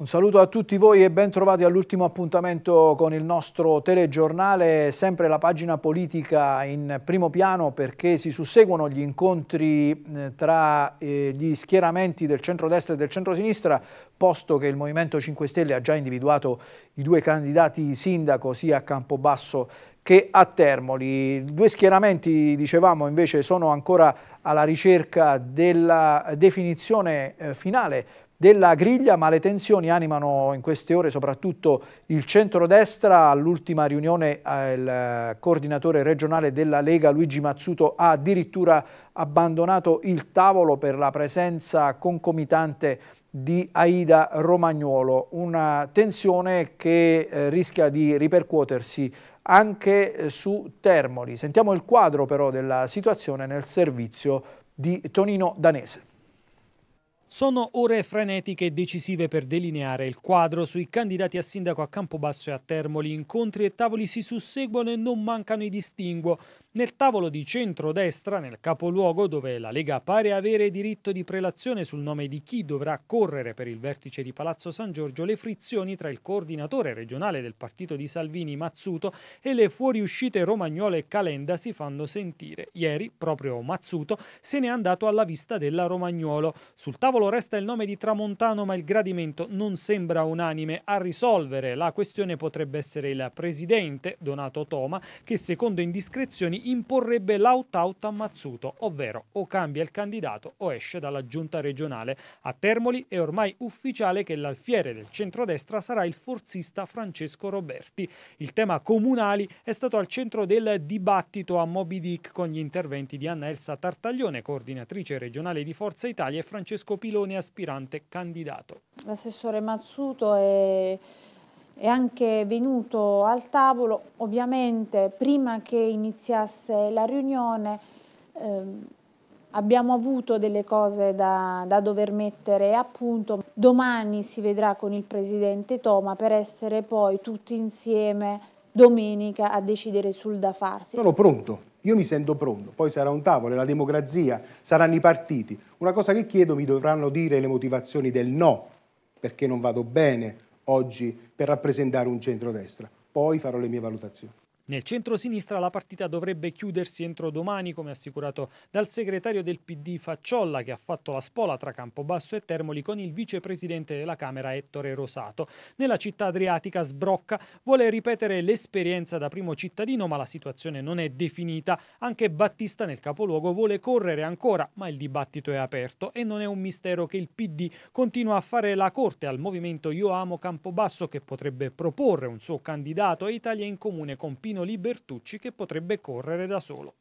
Un saluto a tutti voi e ben trovati all'ultimo appuntamento con il nostro telegiornale, sempre la pagina politica in primo piano perché si susseguono gli incontri eh, tra eh, gli schieramenti del centro-destra e del centro-sinistra, posto che il Movimento 5 Stelle ha già individuato i due candidati sindaco sia a Campobasso che a Termoli. Due schieramenti, dicevamo, invece sono ancora alla ricerca della definizione eh, finale della griglia, ma le tensioni animano in queste ore soprattutto il centrodestra. All'ultima riunione eh, il eh, coordinatore regionale della Lega Luigi Mazzuto ha addirittura abbandonato il tavolo per la presenza concomitante di Aida Romagnuolo, una tensione che eh, rischia di ripercuotersi anche su Termoli. Sentiamo il quadro però della situazione nel servizio di Tonino Danese. Sono ore frenetiche e decisive per delineare il quadro sui candidati a sindaco a Campobasso e a Termoli. Incontri e tavoli si susseguono e non mancano i distinguo. Nel tavolo di centrodestra, nel capoluogo, dove la Lega pare avere diritto di prelazione sul nome di chi dovrà correre per il vertice di Palazzo San Giorgio, le frizioni tra il coordinatore regionale del partito di Salvini, Mazzuto, e le fuoriuscite romagnole e Calenda si fanno sentire. Ieri, proprio Mazzuto se n'è andato alla vista della Romagnolo. Sul tavolo tavolo resta il nome di Tramontano ma il gradimento non sembra unanime a risolvere. La questione potrebbe essere il presidente, Donato Toma, che secondo indiscrezioni imporrebbe l'out-out a Mazzuto, ovvero o cambia il candidato o esce dalla giunta regionale. A Termoli è ormai ufficiale che l'alfiere del centrodestra sarà il forzista Francesco Roberti. Il tema comunali è stato al centro del dibattito a Moby Dick con gli interventi di Anna Elsa Tartaglione, coordinatrice regionale di Forza Italia e Francesco Pino Filone aspirante candidato. L'assessore Mazzuto è, è anche venuto al tavolo, ovviamente prima che iniziasse la riunione ehm, abbiamo avuto delle cose da, da dover mettere a punto, domani si vedrà con il Presidente Toma per essere poi tutti insieme domenica a decidere sul da farsi. Sono pronto, io mi sento pronto, poi sarà un tavolo, è la democrazia, saranno i partiti. Una cosa che chiedo, mi dovranno dire le motivazioni del no, perché non vado bene oggi per rappresentare un centrodestra. Poi farò le mie valutazioni. Nel centro-sinistra la partita dovrebbe chiudersi entro domani, come assicurato dal segretario del PD Facciolla, che ha fatto la spola tra Campobasso e Termoli con il vicepresidente della Camera Ettore Rosato. Nella città adriatica Sbrocca vuole ripetere l'esperienza da primo cittadino, ma la situazione non è definita. Anche Battista nel capoluogo vuole correre ancora, ma il dibattito è aperto e non è un mistero che il PD continua a fare la corte al movimento Io Amo Campobasso, che potrebbe proporre un suo candidato e Italia in comune con Pino Bertucci che potrebbe correre da solo.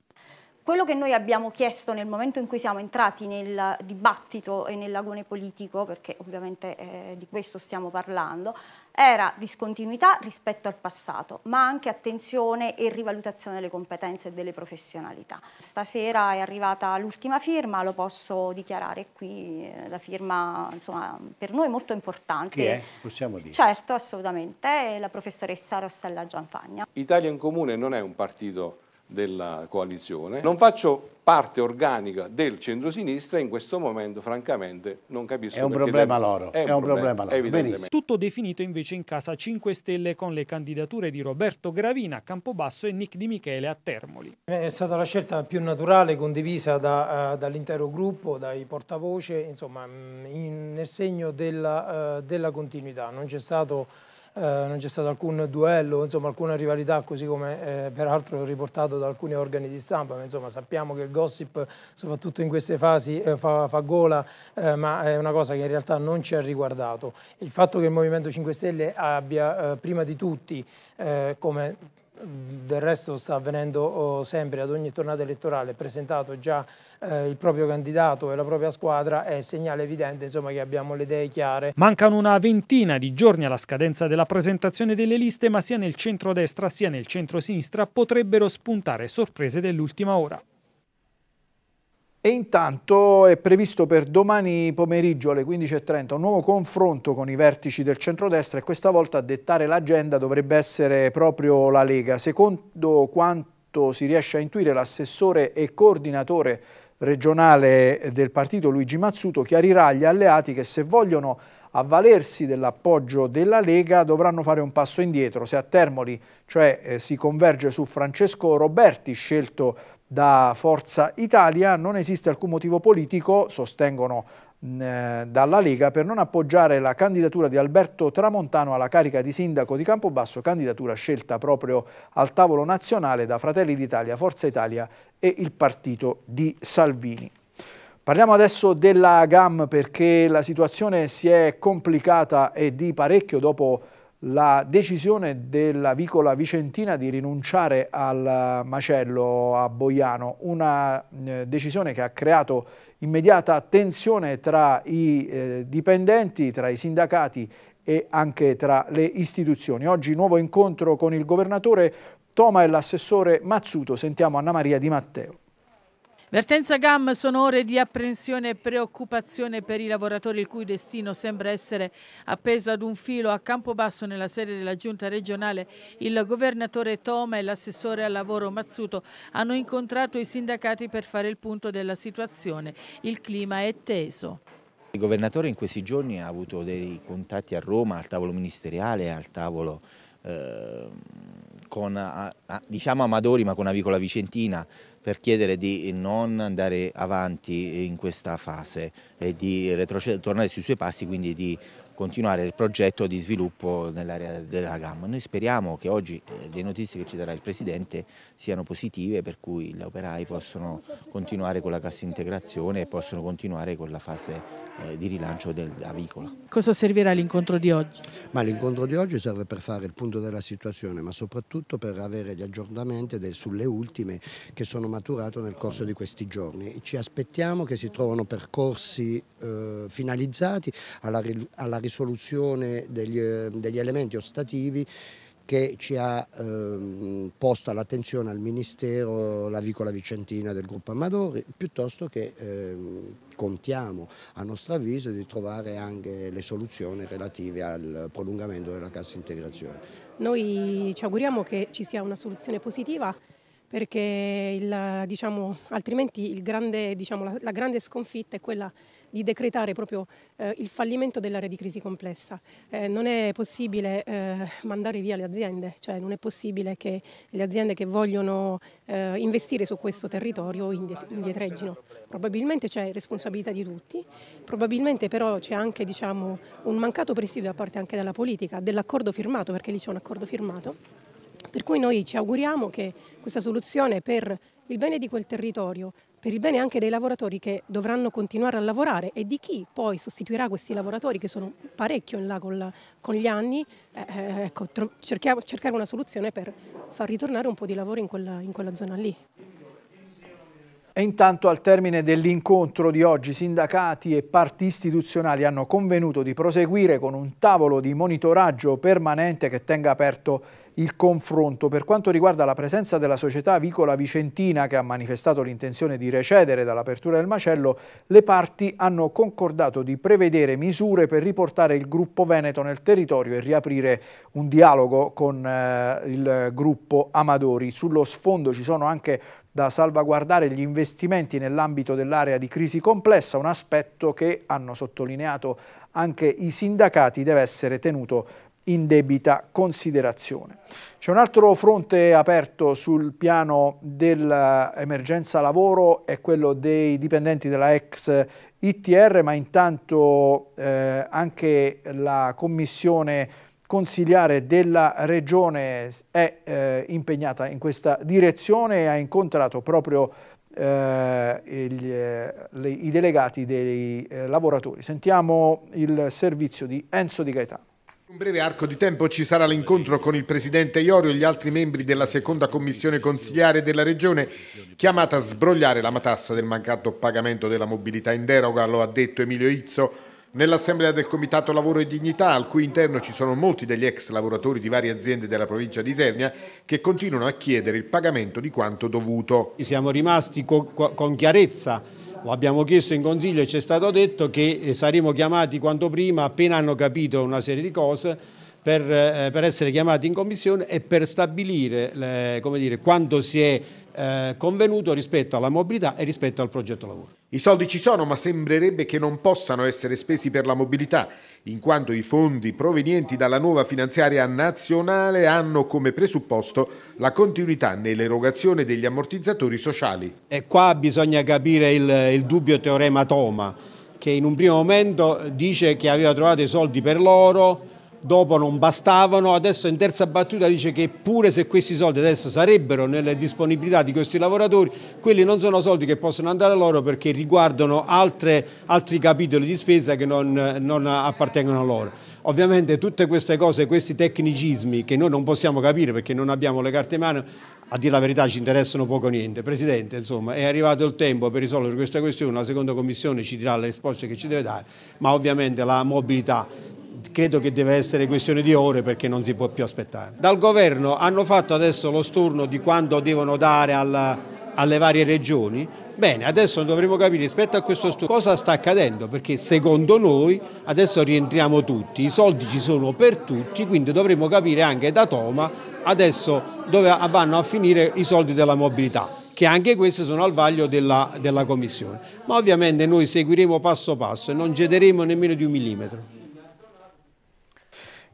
Quello che noi abbiamo chiesto nel momento in cui siamo entrati nel dibattito e nel lagone politico, perché ovviamente eh, di questo stiamo parlando, era discontinuità rispetto al passato, ma anche attenzione e rivalutazione delle competenze e delle professionalità. Stasera è arrivata l'ultima firma, lo posso dichiarare qui, eh, la firma insomma, per noi molto importante. Chi è? Possiamo dire? Certo, assolutamente, è la professoressa Rossella Gianfagna. Italia in Comune non è un partito della coalizione. Non faccio parte organica del centrosinistra in questo momento francamente non capisco. È un problema deve... loro. È, un, è un problema, problema loro. Tutto definito invece in casa 5 Stelle con le candidature di Roberto Gravina a Campobasso e Nick Di Michele a Termoli. È stata la scelta più naturale condivisa da, uh, dall'intero gruppo, dai portavoce, insomma mm, in, nel segno della, uh, della continuità. Non c'è stato eh, non c'è stato alcun duello, insomma, alcuna rivalità, così come eh, peraltro riportato da alcuni organi di stampa. Ma, insomma, sappiamo che il gossip, soprattutto in queste fasi, eh, fa, fa, gola, eh, ma è una cosa che in realtà non ci ha riguardato. Il fatto che il Movimento 5 Stelle abbia eh, prima di tutti, come del resto sta avvenendo oh, sempre ad ogni tornata elettorale, presentato già eh, il proprio candidato e la propria squadra, è segnale evidente insomma, che abbiamo le idee chiare. Mancano una ventina di giorni alla scadenza della presentazione delle liste, ma sia nel centro-destra sia nel centro-sinistra potrebbero spuntare sorprese dell'ultima ora. E intanto è previsto per domani pomeriggio alle 15.30 un nuovo confronto con i vertici del centrodestra e questa volta a dettare l'agenda dovrebbe essere proprio la Lega. Secondo quanto si riesce a intuire l'assessore e coordinatore regionale del partito Luigi Mazzuto chiarirà agli alleati che se vogliono avvalersi dell'appoggio della Lega dovranno fare un passo indietro. Se a Termoli cioè, eh, si converge su Francesco Roberti, scelto da Forza Italia non esiste alcun motivo politico, sostengono eh, dalla Lega, per non appoggiare la candidatura di Alberto Tramontano alla carica di sindaco di Campobasso, candidatura scelta proprio al tavolo nazionale da Fratelli d'Italia, Forza Italia e il partito di Salvini. Parliamo adesso della GAM perché la situazione si è complicata e di parecchio dopo la decisione della vicola vicentina di rinunciare al macello a Boiano, una eh, decisione che ha creato immediata tensione tra i eh, dipendenti, tra i sindacati e anche tra le istituzioni. Oggi nuovo incontro con il governatore Toma e l'assessore Mazzuto. Sentiamo Anna Maria Di Matteo. Vertenza Gam sono ore di apprensione e preoccupazione per i lavoratori il cui destino sembra essere appeso ad un filo. A Campobasso, nella sede della giunta regionale, il governatore Toma e l'assessore al lavoro Mazzuto hanno incontrato i sindacati per fare il punto della situazione. Il clima è teso. Il governatore in questi giorni ha avuto dei contatti a Roma, al tavolo ministeriale, al tavolo eh, con a, a, diciamo Amadori ma con Avicola vicentina per chiedere di non andare avanti in questa fase e di tornare sui suoi passi, quindi di continuare il progetto di sviluppo nell'area della gamma. Noi speriamo che oggi eh, le notizie che ci darà il Presidente siano positive per cui gli operai possono continuare con la cassa integrazione e possono continuare con la fase eh, di rilancio dell'avicola. Cosa servirà l'incontro di oggi? l'incontro di oggi serve per fare il punto della situazione ma soprattutto per avere gli aggiornamenti sulle ultime che sono maturate nel corso di questi giorni. Ci aspettiamo che si trovano percorsi eh, finalizzati alla, alla risoluzione risoluzione degli, eh, degli elementi ostativi che ci ha ehm, posto all'attenzione al Ministero la vicola vicentina del gruppo Amadori, piuttosto che ehm, contiamo a nostro avviso di trovare anche le soluzioni relative al prolungamento della cassa integrazione. Noi ci auguriamo che ci sia una soluzione positiva perché il, diciamo, altrimenti il grande, diciamo, la, la, grande sconfitta è quella di decretare proprio eh, il fallimento dell'area di crisi complessa. Eh, non è possibile eh, mandare via le aziende, cioè non è possibile che le aziende che vogliono eh, investire su questo territorio indietreggino. Probabilmente c'è responsabilità di tutti, probabilmente però c'è anche diciamo, un mancato presidio da parte anche della politica, dell'accordo firmato, perché lì c'è un accordo firmato per cui noi ci auguriamo che questa soluzione per il bene di quel territorio, per il bene anche dei lavoratori che dovranno continuare a lavorare e di chi poi sostituirà questi lavoratori che sono parecchio in là con, la, con gli anni, eh, eh ecco, cercare una soluzione per far ritornare un po' di lavoro in quella, in quella zona lì. E intanto al termine dell'incontro di oggi sindacati e parti istituzionali hanno convenuto di proseguire con un tavolo di monitoraggio permanente che tenga aperto il confronto per quanto riguarda la presenza della società Vicola Vicentina che ha manifestato l'intenzione di recedere dall'apertura del macello, le parti hanno concordato di prevedere misure per riportare il gruppo Veneto nel territorio e riaprire un dialogo con eh, il gruppo Amadori. Sullo sfondo ci sono anche da salvaguardare gli investimenti nell'ambito dell'area di crisi complessa, un aspetto che, hanno sottolineato anche i sindacati, deve essere tenuto in debita considerazione. C'è un altro fronte aperto sul piano dell'emergenza lavoro, è quello dei dipendenti della ex ITR, ma intanto eh, anche la commissione consigliare della regione è eh, impegnata in questa direzione e ha incontrato proprio eh, gli, le, i delegati dei eh, lavoratori. Sentiamo il servizio di Enzo Di Gaetano un breve arco di tempo ci sarà l'incontro con il presidente Iorio e gli altri membri della seconda commissione consigliare della regione chiamata a sbrogliare la matassa del mancato pagamento della mobilità in deroga, lo ha detto Emilio Izzo nell'assemblea del comitato lavoro e dignità al cui interno ci sono molti degli ex lavoratori di varie aziende della provincia di Isernia che continuano a chiedere il pagamento di quanto dovuto. Siamo rimasti con chiarezza lo abbiamo chiesto in consiglio e ci è stato detto che eh, saremo chiamati quanto prima appena hanno capito una serie di cose per, eh, per, essere chiamati in commissione e per stabilire le, dire, quanto si è eh, convenuto rispetto alla mobilità e rispetto al progetto lavoro. I soldi ci sono ma sembrerebbe che non possano essere spesi per la mobilità in quanto i fondi provenienti dalla nuova finanziaria nazionale hanno come presupposto la continuità nell'erogazione degli ammortizzatori sociali. E qua bisogna capire il, il dubbio teorema Toma che in un primo momento dice che aveva trovato i soldi per loro dopo non bastavano, adesso in terza battuta dice che pure se questi soldi adesso sarebbero nelle disponibilità di questi lavoratori, quelli non sono soldi che possono andare a loro perché riguardano altre, altri capitoli di spesa che non, non appartengono a loro. Ovviamente tutte queste cose, questi tecnicismi che noi non possiamo capire perché non abbiamo le carte in mano, a dire la verità ci interessano poco o niente. Presidente, insomma, è arrivato il tempo per risolvere questa questione, la seconda commissione ci dirà le risposte che ci deve dare, ma ovviamente la mobilità credo che deve essere questione di ore perché non si può più aspettare. Dal governo hanno fatto adesso lo sturno di quanto devono dare alla, alle varie regioni, bene adesso dovremo capire rispetto a questo sturno cosa sta accadendo perché secondo noi adesso rientriamo tutti, i soldi ci sono per tutti quindi dovremo capire anche da Toma adesso dove vanno a finire i soldi della mobilità che anche queste sono al vaglio della, della Commissione. Ma ovviamente noi seguiremo passo passo e non cederemo nemmeno di un millimetro.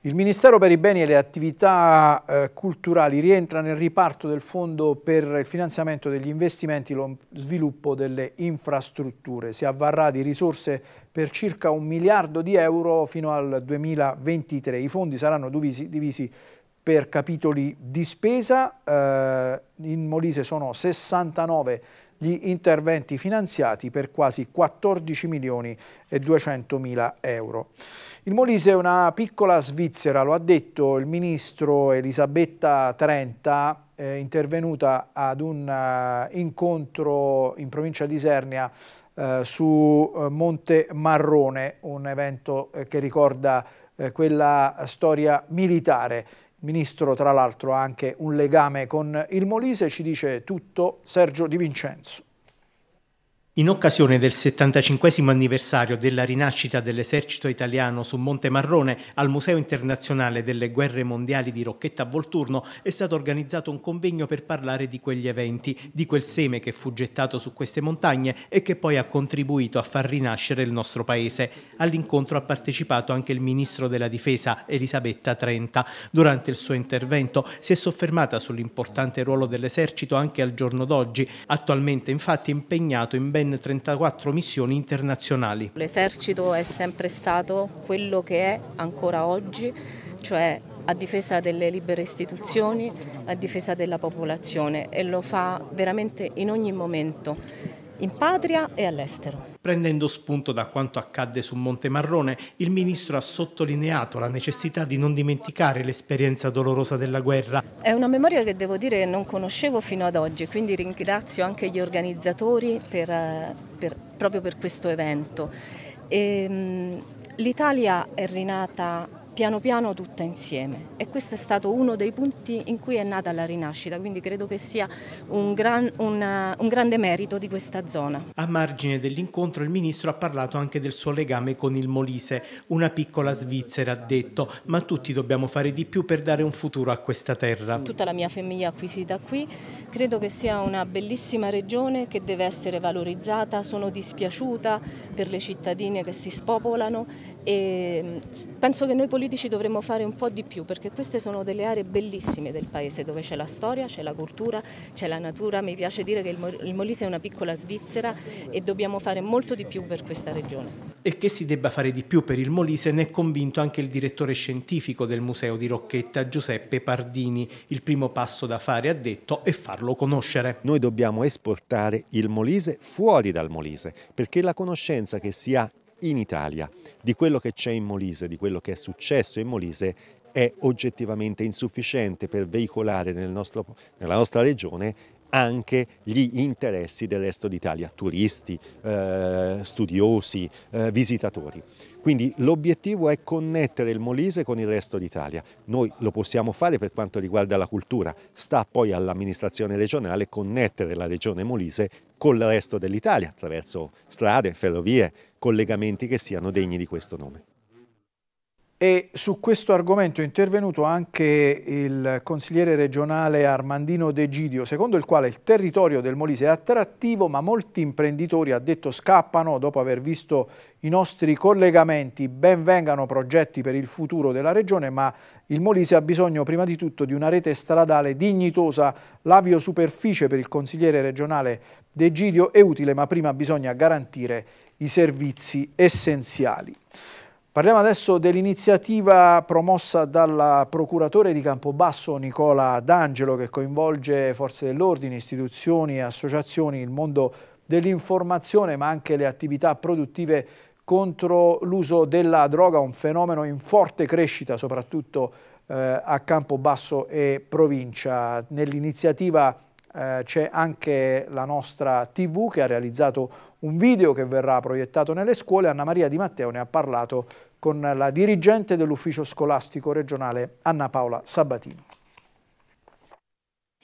Il Ministero per i beni e le attività eh, culturali rientra nel riparto del Fondo per il finanziamento degli investimenti e lo sviluppo delle infrastrutture. Si avvarrà di risorse per circa un miliardo di euro fino al 2023. I fondi saranno divisi, divisi per capitoli di spesa. Eh, in Molise sono 69 gli interventi finanziati per quasi 14 milioni e 200 mila euro. Il Molise è una piccola Svizzera, lo ha detto il ministro Elisabetta Trenta, eh, intervenuta ad un uh, incontro in provincia di Sernia eh, su uh, Monte Marrone, un evento eh, che ricorda eh, quella storia militare. Il ministro tra l'altro ha anche un legame con il Molise, ci dice tutto Sergio Di Vincenzo. In occasione del 75 anniversario della rinascita dell'esercito italiano su Monte Marrone, al Museo internazionale delle guerre mondiali di Rocchetta a Volturno è stato organizzato un convegno per parlare di quegli eventi, di quel seme che fu gettato su queste montagne e che poi ha contribuito a far rinascere il nostro paese. All'incontro ha partecipato anche il ministro della difesa Elisabetta Trenta. Durante il suo intervento si è soffermata sull'importante ruolo dell'esercito anche al giorno d'oggi, attualmente infatti impegnato in ben ben 34 missioni internazionali. L'esercito è sempre stato quello che è ancora oggi, cioè a difesa delle libere istituzioni, a difesa della popolazione e lo fa veramente in ogni momento, in patria e all'estero. Prendendo spunto da quanto accadde su Monte Marrone, il ministro ha sottolineato la necessità di non dimenticare l'esperienza dolorosa della guerra. È una memoria che devo dire non conoscevo fino ad oggi, quindi ringrazio anche gli organizzatori per, eh, per, proprio per questo evento. Ehm, L'Italia è rinata piano piano tutta insieme e questo è stato uno dei punti in cui è nata la rinascita, quindi credo che sia un, gran, un, eh, un grande merito di questa zona. A margine dell'incontro il Ministro ha parlato anche del suo legame con il Molise, una piccola Svizzera ha detto, ma tutti dobbiamo fare di più per dare un futuro a questa terra. Tutta la mia famiglia acquisita qui, credo che sia una bellissima regione che deve essere valorizzata, sono dispiaciuta per le cittadine che si spopolano e penso che noi politici dovremmo fare un po' di più perché queste sono delle aree bellissime del paese dove c'è la storia, c'è la cultura, c'è la natura. Mi piace dire che il Molise è una piccola Svizzera e dobbiamo fare molto di più per questa regione. E che si debba fare di più per il Molise ne è convinto anche il direttore scientifico del Museo di Rocchetta, Giuseppe Pardini. Il primo passo da fare, ha detto, è farlo conoscere. Noi dobbiamo esportare il Molise fuori dal Molise perché la conoscenza che si ha in Italia, di quello che c'è in Molise, di quello che è successo in Molise è oggettivamente insufficiente per veicolare nel nostro, nella nostra regione anche gli interessi del resto d'Italia, turisti, eh, studiosi, eh, visitatori. Quindi l'obiettivo è connettere il Molise con il resto d'Italia. Noi lo possiamo fare per quanto riguarda la cultura, sta poi all'amministrazione regionale connettere la regione Molise con il resto dell'Italia attraverso strade, ferrovie, collegamenti che siano degni di questo nome. E su questo argomento è intervenuto anche il consigliere regionale Armandino De Gidio, secondo il quale il territorio del Molise è attrattivo, ma molti imprenditori, ha detto, scappano dopo aver visto i nostri collegamenti. Ben vengano progetti per il futuro della regione, ma il Molise ha bisogno prima di tutto di una rete stradale dignitosa. L'avio superficie per il consigliere regionale De Gidio è utile, ma prima bisogna garantire i servizi essenziali. Parliamo adesso dell'iniziativa promossa dal procuratore di Campobasso Nicola D'Angelo che coinvolge forze dell'ordine, istituzioni, associazioni, il mondo dell'informazione ma anche le attività produttive contro l'uso della droga, un fenomeno in forte crescita soprattutto eh, a Campobasso e provincia. Nell'iniziativa eh, c'è anche la nostra TV che ha realizzato un video che verrà proiettato nelle scuole. Anna Maria Di Matteo ne ha parlato con la dirigente dell'ufficio scolastico regionale Anna Paola Sabatini.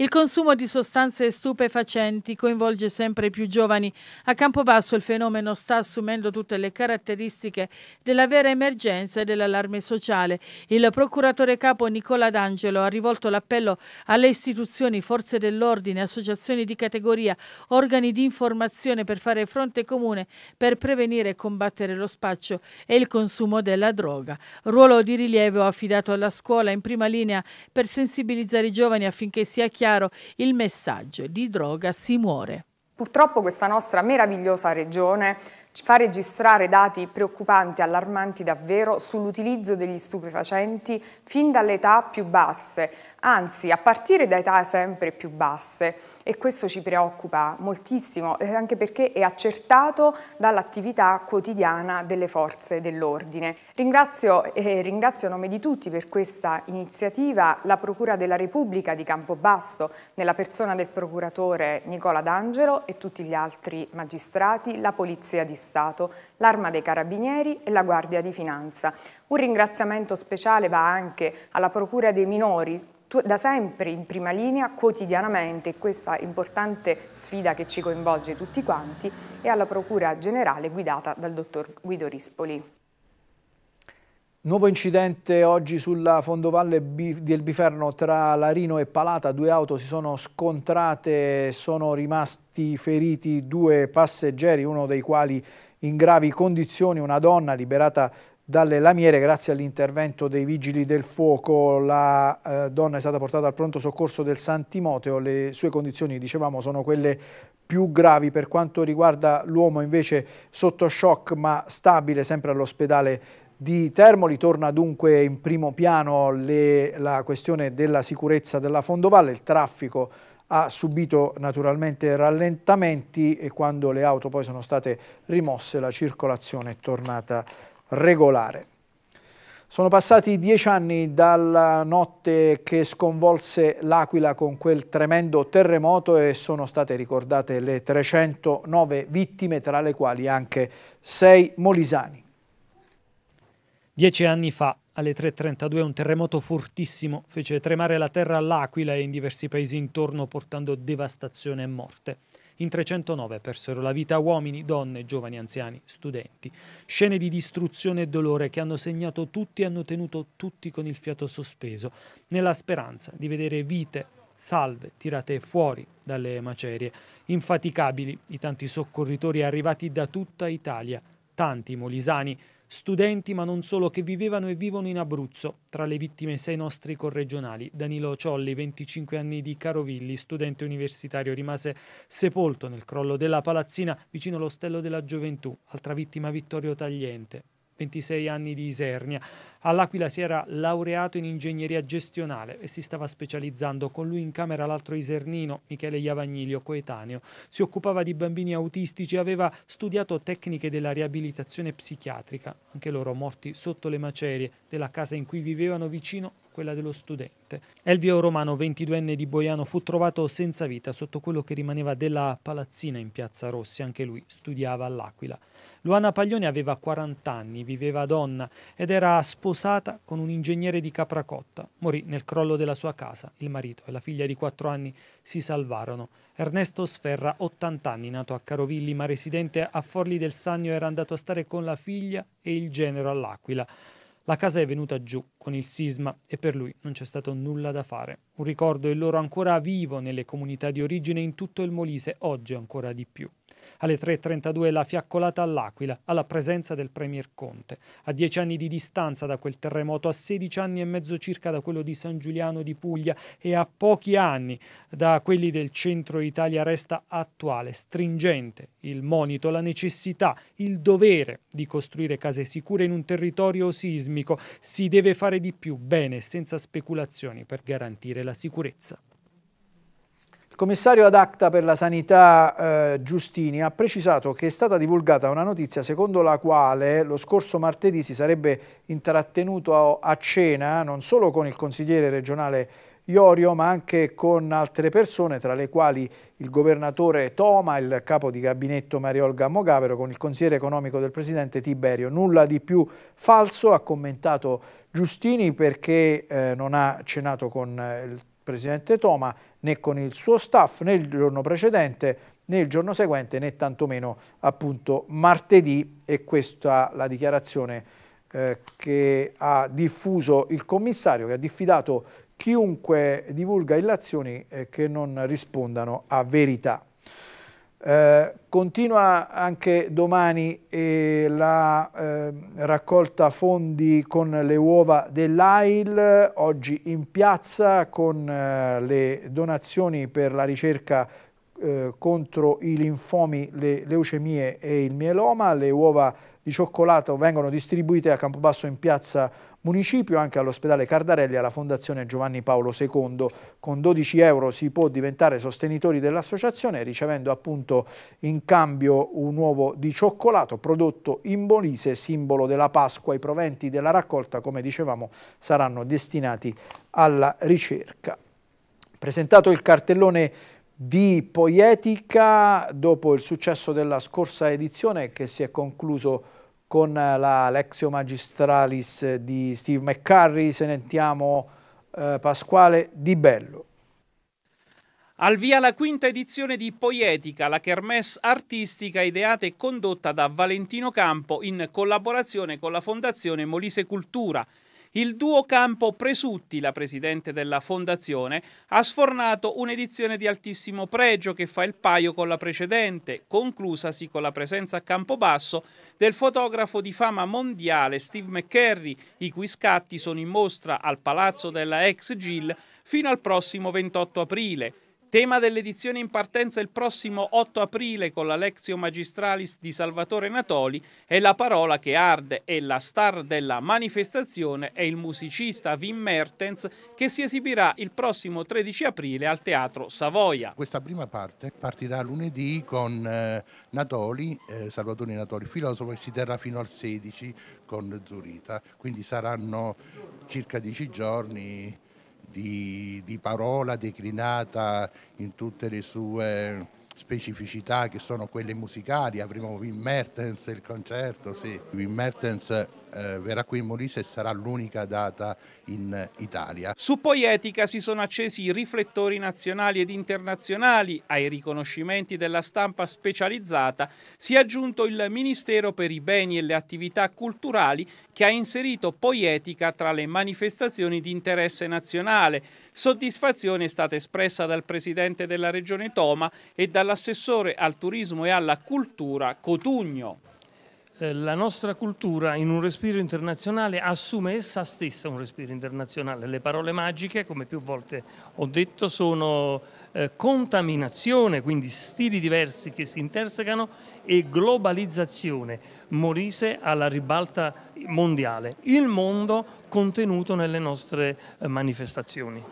Il consumo di sostanze stupefacenti coinvolge sempre più giovani. A Campobasso il fenomeno sta assumendo tutte le caratteristiche della vera emergenza e dell'allarme sociale. Il procuratore capo Nicola D'Angelo ha rivolto l'appello alle istituzioni, forze dell'ordine, associazioni di categoria, organi di informazione per fare fronte comune per prevenire e combattere lo spaccio e il consumo della droga. Ruolo di rilievo affidato alla scuola in prima linea per sensibilizzare i giovani affinché sia chiaro chiaro il messaggio di droga si muore. Purtroppo questa nostra meravigliosa regione fa registrare dati preoccupanti, allarmanti davvero, sull'utilizzo degli stupefacenti fin dalle età più basse, anzi a partire da età sempre più basse e questo ci preoccupa moltissimo eh, anche perché è accertato dall'attività quotidiana delle forze dell'ordine. Ringrazio eh, ringrazio a nome di tutti per questa iniziativa la Procura della Repubblica di Campobasso nella persona del procuratore Nicola D'Angelo e tutti gli altri magistrati, la Polizia di Stato, l'Arma dei Carabinieri e la Guardia di Finanza. Un ringraziamento speciale va anche alla Procura dei Minori, da sempre in prima linea quotidianamente questa importante sfida che ci coinvolge tutti quanti e alla Procura Generale guidata dal dottor Guido Rispoli. Nuovo incidente oggi sulla fondovalle del Biferno tra Larino e Palata, due auto si sono scontrate, sono rimasti feriti due passeggeri, uno dei quali in gravi condizioni, una donna liberata dalle lamiere grazie all'intervento dei vigili del fuoco. La eh, donna è stata portata al pronto soccorso del San Timoteo, le sue condizioni dicevamo sono quelle più gravi per quanto riguarda l'uomo invece sotto shock ma stabile sempre all'ospedale di Termoli torna dunque in primo piano le, la questione della sicurezza della Fondovalle, il traffico ha subito naturalmente rallentamenti e quando le auto poi sono state rimosse la circolazione è tornata regolare. Sono passati dieci anni dalla notte che sconvolse l'Aquila con quel tremendo terremoto e sono state ricordate le 309 vittime, tra le quali anche sei molisani. Dieci anni fa, alle 3.32, un terremoto fortissimo fece tremare la terra all'Aquila e in diversi paesi intorno, portando devastazione e morte. In 309 persero la vita uomini, donne, giovani, anziani, studenti. Scene di distruzione e dolore che hanno segnato tutti e hanno tenuto tutti con il fiato sospeso, nella speranza di vedere vite salve tirate fuori dalle macerie. Infaticabili i tanti soccorritori arrivati da tutta Italia, tanti molisani studenti ma non solo che vivevano e vivono in Abruzzo. Tra le vittime sei nostri corregionali. Danilo Ciolli, 25 anni di Carovilli, studente universitario, rimase sepolto nel crollo della palazzina vicino all'ostello della gioventù. Altra vittima Vittorio Tagliente, 26 anni di Isernia. All'Aquila si era laureato in ingegneria gestionale e si stava specializzando. Con lui in camera l'altro isernino, Michele Iavagnilio, coetaneo. Si occupava di bambini autistici e aveva studiato tecniche della riabilitazione psichiatrica, anche loro morti sotto le macerie della casa in cui vivevano vicino quella dello studente. Elvio Romano, 22enne di Boiano, fu trovato senza vita sotto quello che rimaneva della palazzina in Piazza Rossi, anche lui studiava all'Aquila. Luana Paglioni aveva 40 anni, viveva donna ed era sposata con un ingegnere di Capracotta. Morì nel crollo della sua casa. Il marito e la figlia di 4 anni si salvarono. Ernesto Sferra, 80 anni, nato a Carovilli ma residente a Forli del Sannio, era andato a stare con la figlia e il genero all'Aquila. La casa è venuta giù con il sisma e per lui non c'è stato nulla da fare. Un ricordo è loro ancora vivo nelle comunità di origine in tutto il Molise, oggi ancora di più. Alle 3.32 la fiaccolata all'Aquila, alla presenza del Premier Conte. A dieci anni di distanza da quel terremoto, a 16 anni e mezzo circa da quello di San Giuliano di Puglia e a pochi anni da quelli del centro Italia resta attuale, stringente il monito, la necessità, il dovere di costruire case sicure in un territorio sismico. Si deve fare fare di più, bene e senza speculazioni per garantire la sicurezza. Il commissario ad acta per la sanità eh, Giustini ha precisato che è stata divulgata una notizia secondo la quale lo scorso martedì si sarebbe intrattenuto a, a cena non solo con il consigliere regionale Iorio, ma anche con altre persone, tra le quali il governatore Toma, il capo di gabinetto Mariolga Mogavero, con il consigliere economico del presidente Tiberio. Nulla di più falso, ha commentato Giustini perché eh, non ha cenato con eh, il presidente Toma né con il suo staff né il giorno precedente né il giorno seguente né tantomeno appunto martedì e questa la dichiarazione eh, che ha diffuso il commissario che ha diffidato chiunque divulga illazioni eh, che non rispondano a verità. Eh, continua anche domani eh, la eh, raccolta fondi con le uova dell'AIL, oggi in piazza con eh, le donazioni per la ricerca eh, contro i linfomi, le leucemie e il mieloma. Le uova di cioccolato vengono distribuite a Campobasso in piazza municipio, anche all'ospedale Cardarelli e alla Fondazione Giovanni Paolo II. Con 12 euro si può diventare sostenitori dell'associazione ricevendo appunto in cambio un uovo di cioccolato prodotto in Bolise, simbolo della Pasqua. I proventi della raccolta, come dicevamo, saranno destinati alla ricerca. Presentato il cartellone di Poietica dopo il successo della scorsa edizione che si è concluso con eh, la Lexio Magistralis eh, di Steve McCurry, sentiamo eh, Pasquale Di Bello. Al via la quinta edizione di Poietica, la kermesse artistica ideata e condotta da Valentino Campo in collaborazione con la Fondazione Molise Cultura il duo Campo Presutti, la presidente della fondazione, ha sfornato un'edizione di altissimo pregio che fa il paio con la precedente, conclusasi con la presenza a Campobasso del fotografo di fama mondiale Steve McCurry, i cui scatti sono in mostra al Palazzo della ex Gill fino al prossimo 28 aprile. Tema dell'edizione in partenza il prossimo 8 aprile con la Lexio Magistralis di Salvatore Natoli è la parola che arde e la star della manifestazione è il musicista Wim Mertens che si esibirà il prossimo 13 aprile al Teatro Savoia. Questa prima parte partirà lunedì con eh, Natoli, eh, Salvatore Natoli, filosofo, e si terrà fino al 16 con Zurita, quindi saranno circa 10 giorni di, di parola declinata in tutte le sue specificità che sono quelle musicali, avremo Wim Mertens il concerto, sì. Wim Mertens eh, verrà qui in Molise e sarà l'unica data in Italia. Su Poietica si sono accesi i riflettori nazionali ed internazionali, ai riconoscimenti della stampa specializzata si è aggiunto il Ministero per i beni e le attività culturali che ha inserito Poietica tra le manifestazioni di interesse nazionale. Soddisfazione è stata espressa dal Presidente della Regione Toma e dall'assessore al turismo e alla cultura Cotugno. Eh, la nostra cultura in un respiro internazionale assume essa stessa un respiro internazionale. Le parole magiche, come più volte ho detto, sono eh, contaminazione, quindi stili diversi che si intersecano, e globalizzazione, Morise alla ribalta mondiale, il mondo contenuto nelle nostre eh, manifestazioni.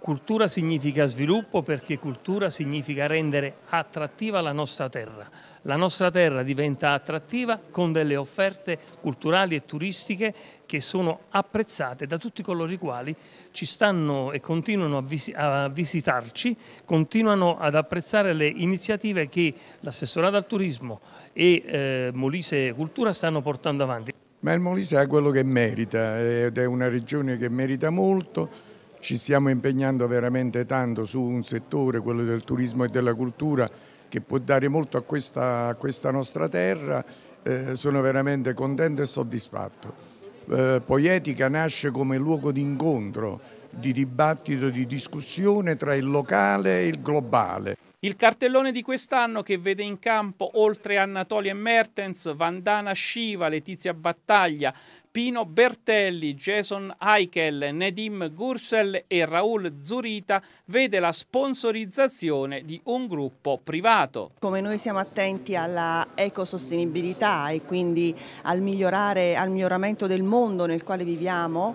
Cultura significa sviluppo perché cultura significa rendere attrattiva la nostra terra. La nostra terra diventa attrattiva con delle offerte culturali e turistiche che sono apprezzate da tutti coloro i quali ci stanno e continuano a, vis a visitarci, continuano ad apprezzare le iniziative che l'assessorato al turismo e eh, Molise Cultura stanno portando avanti. Ma il Molise ha quello che merita ed è una regione che merita molto ci stiamo impegnando veramente tanto su un settore, quello del turismo e della cultura, che può dare molto a questa, a questa nostra terra, eh, sono veramente contento e soddisfatto. Eh, Poetica nasce come luogo di incontro, di dibattito, di discussione tra il locale e il globale. Il cartellone di quest'anno che vede in campo, oltre Anatolia e Mertens, Vandana Shiva, Letizia Battaglia, Pino Bertelli, Jason Eichel, Nedim Gursel e Raul Zurita vede la sponsorizzazione di un gruppo privato. Come noi siamo attenti alla ecosostenibilità e quindi al, migliorare, al miglioramento del mondo nel quale viviamo,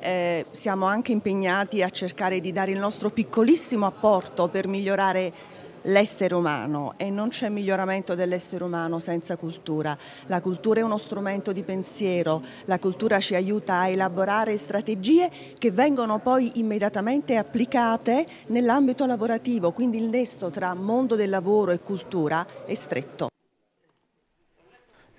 eh, siamo anche impegnati a cercare di dare il nostro piccolissimo apporto per migliorare l'essere umano e non c'è miglioramento dell'essere umano senza cultura. La cultura è uno strumento di pensiero, la cultura ci aiuta a elaborare strategie che vengono poi immediatamente applicate nell'ambito lavorativo, quindi il nesso tra mondo del lavoro e cultura è stretto.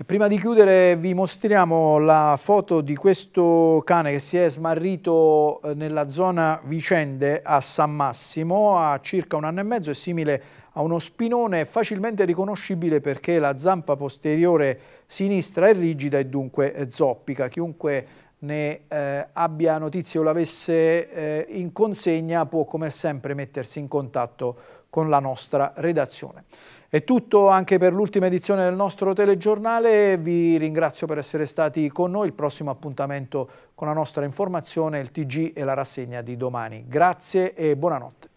Prima di chiudere vi mostriamo la foto di questo cane che si è smarrito eh, nella zona vicende a San Massimo a circa un anno e mezzo, è simile a uno spinone facilmente riconoscibile perché la zampa posteriore sinistra è rigida e dunque eh, zoppica. Chiunque ne eh, abbia notizie o l'avesse eh, in consegna può come sempre mettersi in contatto con la nostra redazione. È tutto anche per l'ultima edizione del nostro telegiornale, vi ringrazio per essere stati con noi, il prossimo appuntamento con la nostra informazione, il TG e la rassegna di domani. Grazie e buonanotte.